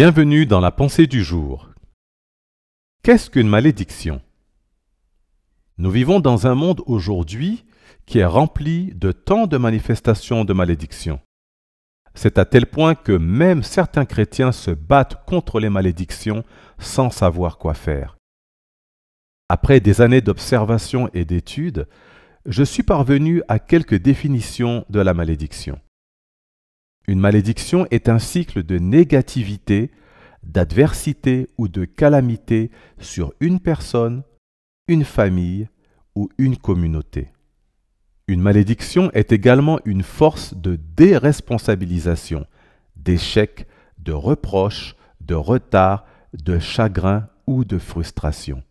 Bienvenue dans la pensée du jour. Qu'est-ce qu'une malédiction Nous vivons dans un monde aujourd'hui qui est rempli de tant de manifestations de malédiction. C'est à tel point que même certains chrétiens se battent contre les malédictions sans savoir quoi faire. Après des années d'observation et d'études, je suis parvenu à quelques définitions de la malédiction. Une malédiction est un cycle de négativité, d'adversité ou de calamité sur une personne, une famille ou une communauté. Une malédiction est également une force de déresponsabilisation, d'échec, de reproche, de retard, de chagrin ou de frustration.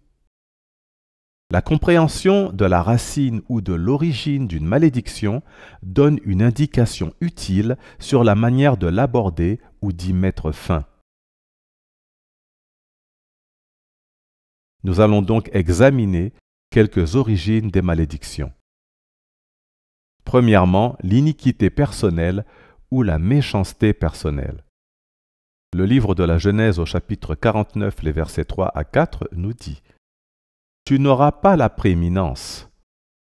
La compréhension de la racine ou de l'origine d'une malédiction donne une indication utile sur la manière de l'aborder ou d'y mettre fin. Nous allons donc examiner quelques origines des malédictions. Premièrement, l'iniquité personnelle ou la méchanceté personnelle. Le livre de la Genèse au chapitre 49, les versets 3 à 4 nous dit ⁇ tu n'auras pas la prééminence,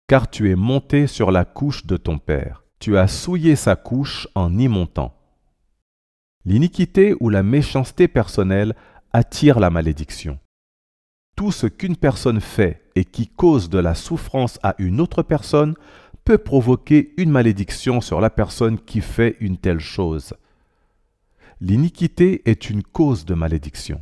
car tu es monté sur la couche de ton père, tu as souillé sa couche en y montant. L'iniquité ou la méchanceté personnelle attire la malédiction. Tout ce qu'une personne fait et qui cause de la souffrance à une autre personne peut provoquer une malédiction sur la personne qui fait une telle chose. L'iniquité est une cause de malédiction.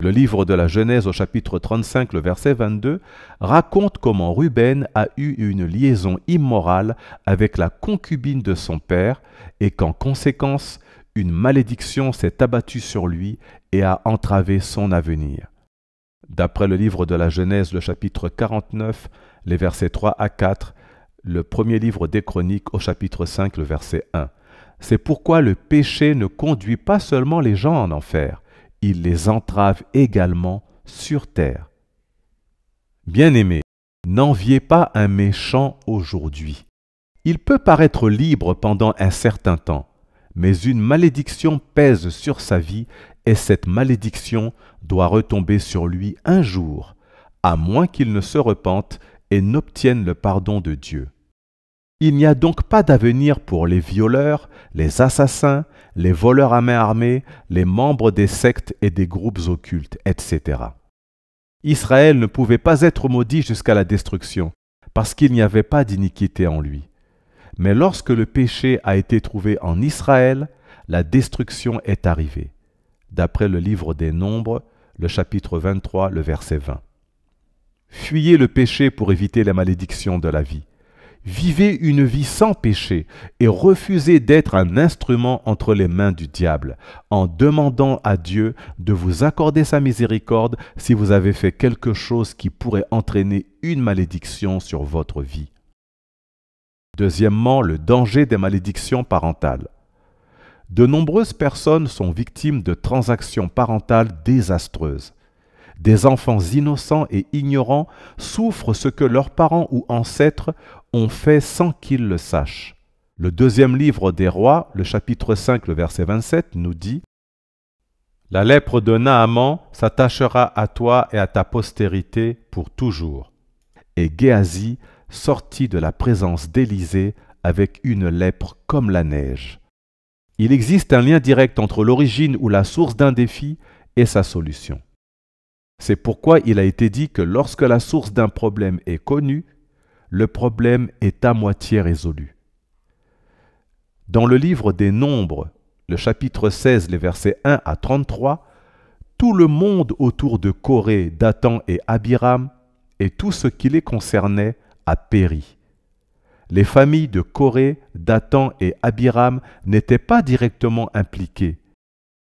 Le livre de la Genèse au chapitre 35, le verset 22, raconte comment Ruben a eu une liaison immorale avec la concubine de son père et qu'en conséquence, une malédiction s'est abattue sur lui et a entravé son avenir. D'après le livre de la Genèse, le chapitre 49, les versets 3 à 4, le premier livre des Chroniques au chapitre 5, le verset 1. C'est pourquoi le péché ne conduit pas seulement les gens en enfer, il les entrave également sur terre. bien aimé n'enviez pas un méchant aujourd'hui. Il peut paraître libre pendant un certain temps, mais une malédiction pèse sur sa vie et cette malédiction doit retomber sur lui un jour, à moins qu'il ne se repente et n'obtienne le pardon de Dieu. Il n'y a donc pas d'avenir pour les violeurs, les assassins, les voleurs à main armée, les membres des sectes et des groupes occultes, etc. Israël ne pouvait pas être maudit jusqu'à la destruction, parce qu'il n'y avait pas d'iniquité en lui. Mais lorsque le péché a été trouvé en Israël, la destruction est arrivée, d'après le livre des Nombres, le chapitre 23, le verset 20. Fuyez le péché pour éviter la malédiction de la vie. Vivez une vie sans péché et refusez d'être un instrument entre les mains du diable, en demandant à Dieu de vous accorder sa miséricorde si vous avez fait quelque chose qui pourrait entraîner une malédiction sur votre vie. Deuxièmement, le danger des malédictions parentales. De nombreuses personnes sont victimes de transactions parentales désastreuses. Des enfants innocents et ignorants souffrent ce que leurs parents ou ancêtres ont fait sans qu'ils le sachent. Le deuxième livre des rois, le chapitre 5, le verset 27, nous dit La lèpre de Naaman s'attachera à toi et à ta postérité pour toujours. Et Géasi sortit de la présence d'Élisée avec une lèpre comme la neige. Il existe un lien direct entre l'origine ou la source d'un défi et sa solution. C'est pourquoi il a été dit que lorsque la source d'un problème est connue, le problème est à moitié résolu. Dans le livre des Nombres, le chapitre 16, les versets 1 à 33, tout le monde autour de Corée, Dathan et Abiram, et tout ce qui les concernait, a péri. Les familles de Corée, Dathan et Abiram n'étaient pas directement impliquées,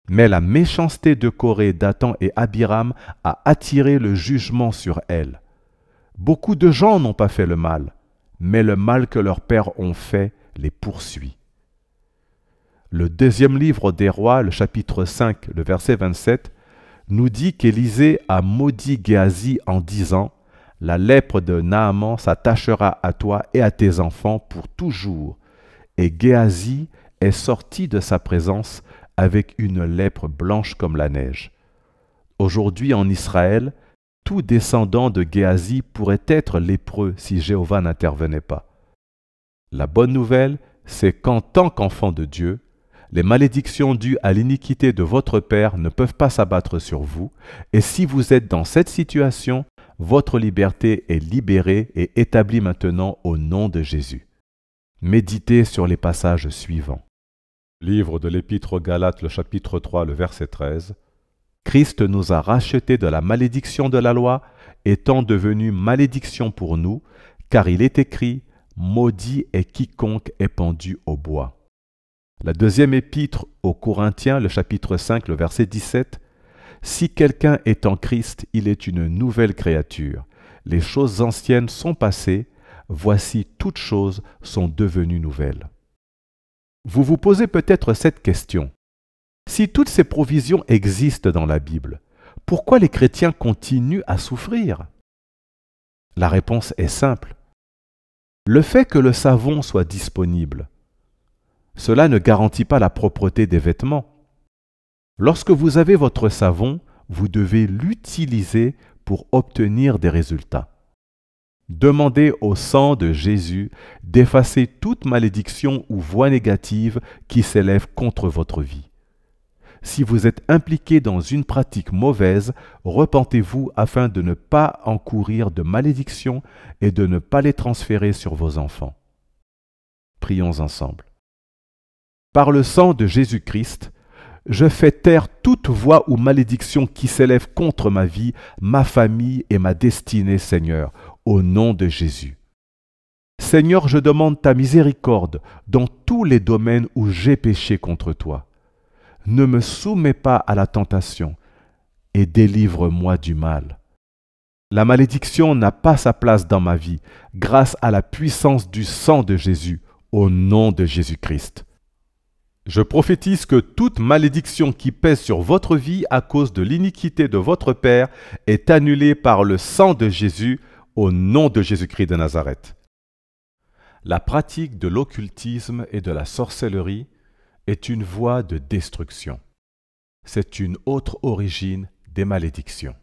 mais la méchanceté de Corée d'Athan et Abiram a attiré le jugement sur elle. Beaucoup de gens n'ont pas fait le mal, mais le mal que leurs pères ont fait les poursuit. Le deuxième livre des rois, le chapitre 5, le verset 27, nous dit qu'Élisée a maudit Géasi en disant La lèpre de Naaman s'attachera à toi et à tes enfants pour toujours. Et Géasi est sorti de sa présence avec une lèpre blanche comme la neige. Aujourd'hui en Israël, tout descendant de Géasi pourrait être lépreux si Jéhovah n'intervenait pas. La bonne nouvelle, c'est qu'en tant qu'enfant de Dieu, les malédictions dues à l'iniquité de votre Père ne peuvent pas s'abattre sur vous, et si vous êtes dans cette situation, votre liberté est libérée et établie maintenant au nom de Jésus. Méditez sur les passages suivants. Livre de l'Épître aux Galates, le chapitre 3, le verset 13. Christ nous a rachetés de la malédiction de la loi, étant devenu malédiction pour nous, car il est écrit Maudit est quiconque est pendu au bois. La deuxième épître aux Corinthiens, le chapitre 5, le verset 17. Si quelqu'un est en Christ, il est une nouvelle créature. Les choses anciennes sont passées, voici toutes choses sont devenues nouvelles. Vous vous posez peut-être cette question. Si toutes ces provisions existent dans la Bible, pourquoi les chrétiens continuent à souffrir La réponse est simple. Le fait que le savon soit disponible, cela ne garantit pas la propreté des vêtements. Lorsque vous avez votre savon, vous devez l'utiliser pour obtenir des résultats. Demandez au sang de Jésus d'effacer toute malédiction ou voix négative qui s'élève contre votre vie. Si vous êtes impliqué dans une pratique mauvaise, repentez-vous afin de ne pas encourir de malédiction et de ne pas les transférer sur vos enfants. Prions ensemble. Par le sang de Jésus-Christ, je fais taire toute voix ou malédiction qui s'élève contre ma vie, ma famille et ma destinée, Seigneur, au nom de Jésus. Seigneur, je demande ta miséricorde dans tous les domaines où j'ai péché contre toi. Ne me soumets pas à la tentation et délivre-moi du mal. La malédiction n'a pas sa place dans ma vie grâce à la puissance du sang de Jésus au nom de Jésus-Christ. Je prophétise que toute malédiction qui pèse sur votre vie à cause de l'iniquité de votre Père est annulée par le sang de Jésus au nom de Jésus-Christ de Nazareth. La pratique de l'occultisme et de la sorcellerie est une voie de destruction. C'est une autre origine des malédictions.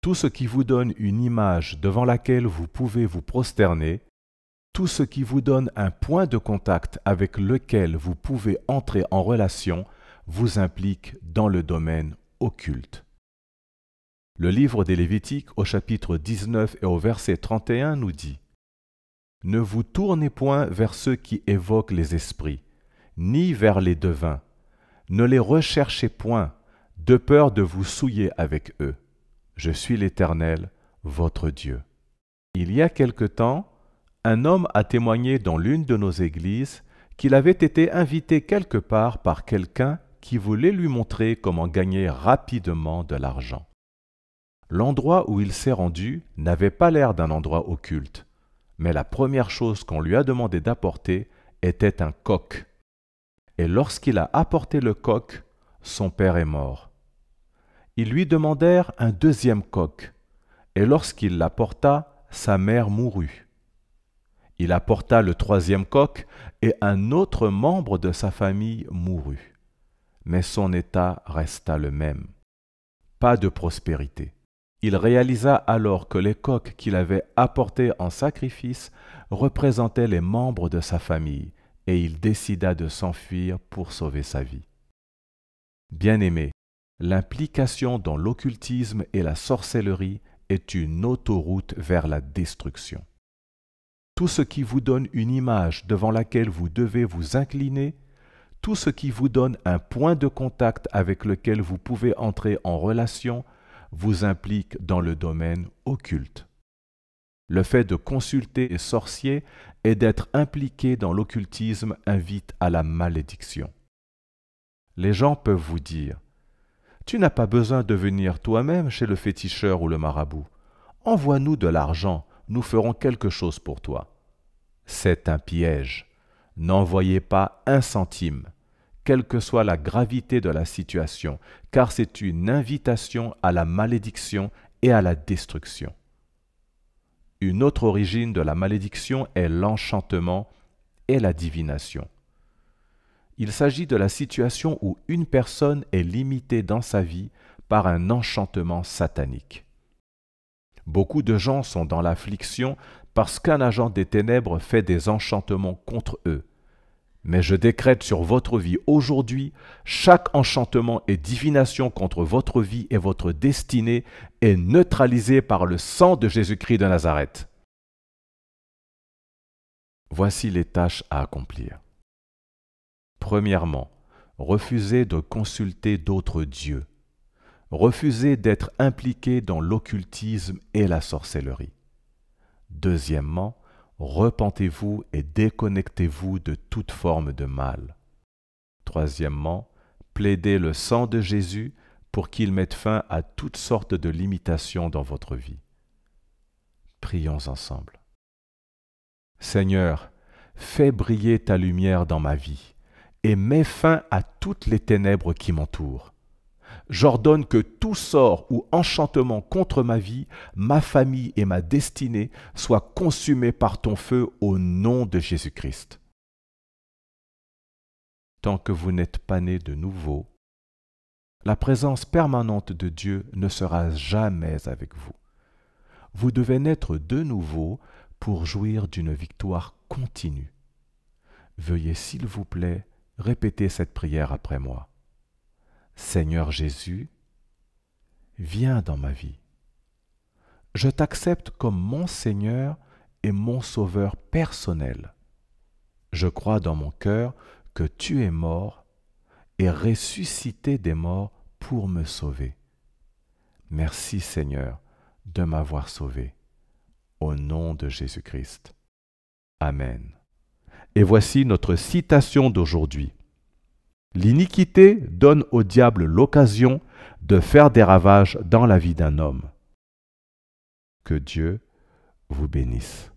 Tout ce qui vous donne une image devant laquelle vous pouvez vous prosterner, tout ce qui vous donne un point de contact avec lequel vous pouvez entrer en relation, vous implique dans le domaine occulte. Le livre des Lévitiques au chapitre 19 et au verset 31 nous dit Ne vous tournez point vers ceux qui évoquent les esprits, ni vers les devins, ne les recherchez point, de peur de vous souiller avec eux. Je suis l'Éternel, votre Dieu. Il y a quelque temps, un homme a témoigné dans l'une de nos églises qu'il avait été invité quelque part par quelqu'un qui voulait lui montrer comment gagner rapidement de l'argent. L'endroit où il s'est rendu n'avait pas l'air d'un endroit occulte, mais la première chose qu'on lui a demandé d'apporter était un coq. Et lorsqu'il a apporté le coq, son père est mort. Ils lui demandèrent un deuxième coq, et lorsqu'il l'apporta, sa mère mourut. Il apporta le troisième coq, et un autre membre de sa famille mourut. Mais son état resta le même. Pas de prospérité. Il réalisa alors que les coqs qu'il avait apportés en sacrifice représentaient les membres de sa famille, et il décida de s'enfuir pour sauver sa vie. Bien-aimé, l'implication dans l'occultisme et la sorcellerie est une autoroute vers la destruction. Tout ce qui vous donne une image devant laquelle vous devez vous incliner, tout ce qui vous donne un point de contact avec lequel vous pouvez entrer en relation, vous implique dans le domaine occulte. Le fait de consulter les sorciers et d'être impliqué dans l'occultisme invite à la malédiction. Les gens peuvent vous dire Tu n'as pas besoin de venir toi-même chez le féticheur ou le marabout. Envoie-nous de l'argent, nous ferons quelque chose pour toi. C'est un piège. N'envoyez pas un centime quelle que soit la gravité de la situation, car c'est une invitation à la malédiction et à la destruction. Une autre origine de la malédiction est l'enchantement et la divination. Il s'agit de la situation où une personne est limitée dans sa vie par un enchantement satanique. Beaucoup de gens sont dans l'affliction parce qu'un agent des ténèbres fait des enchantements contre eux, mais je décrète sur votre vie aujourd'hui, chaque enchantement et divination contre votre vie et votre destinée est neutralisé par le sang de Jésus-Christ de Nazareth. Voici les tâches à accomplir. Premièrement, refusez de consulter d'autres dieux. Refusez d'être impliqué dans l'occultisme et la sorcellerie. Deuxièmement, repentez-vous et déconnectez-vous de toute forme de mal. Troisièmement, plaidez le sang de Jésus pour qu'il mette fin à toutes sortes de limitations dans votre vie. Prions ensemble. Seigneur, fais briller ta lumière dans ma vie et mets fin à toutes les ténèbres qui m'entourent. J'ordonne que tout sort ou enchantement contre ma vie, ma famille et ma destinée soit consumé par ton feu au nom de Jésus-Christ. Tant que vous n'êtes pas né de nouveau, la présence permanente de Dieu ne sera jamais avec vous. Vous devez naître de nouveau pour jouir d'une victoire continue. Veuillez s'il vous plaît répéter cette prière après moi. Seigneur Jésus, viens dans ma vie. Je t'accepte comme mon Seigneur et mon Sauveur personnel. Je crois dans mon cœur que tu es mort et ressuscité des morts pour me sauver. Merci Seigneur de m'avoir sauvé. Au nom de Jésus-Christ. Amen. Et voici notre citation d'aujourd'hui. L'iniquité donne au diable l'occasion de faire des ravages dans la vie d'un homme. Que Dieu vous bénisse.